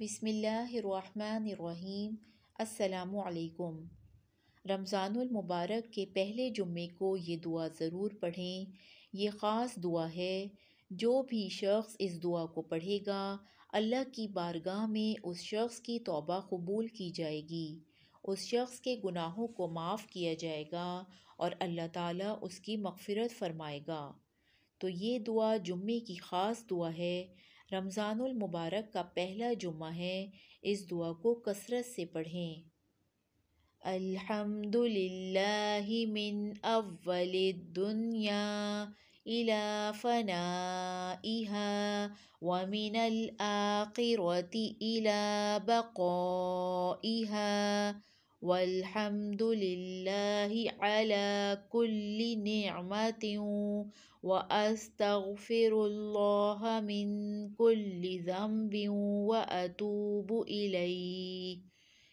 بسم اللہ الرحمن الرحیم السلام علیکم رمضان المبارک کے پہلے جمعے کو یہ دعا ضرور پڑھیں یہ خاص دعا ہے جو بھی شخص اس دعا کو پڑھے گا اللہ کی بارگاہ میں اس شخص کی توبہ قبول کی جائے گی اس شخص کے گناہوں کو معاف کیا جائے گا اور اللہ تعالیٰ اس کی مغفرت فرمائے گا تو یہ دعا جمعے کی خاص دعا ہے رمضان المبارک کا پہلا جمعہ ہے اس دعا کو کثرت سے پڑھیں الحمد للہ من اول دنیا فنا فنائها ومن الآخرة الا بقائها والحمد لله على كل نعمة وأستغفر الله من كل ذنب وأتوب إليه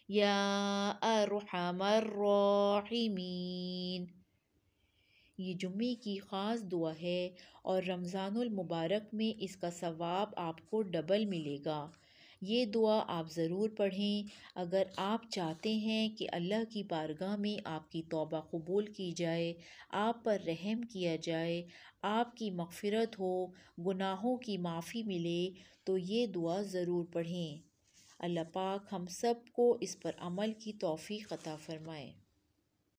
يا أرحم الراحمين خاص دعا ہے اور رمضان المبارک میں اس کا ثواب آپ کو ڈبل ملے گا یہ دعا آپ ضرور پڑھیں اگر آپ چاہتے ہیں کہ اللہ کی بارگاہ میں آپ کی توبہ قبول کی جائے آپ پر رحم کیا جائے آپ کی مغفرت ہو گناہوں کی معافی ملے تو یہ دعا ضرور پڑھیں اللہ پاک ہم سب کو اس پر عمل کی توفیق عطا فرمائے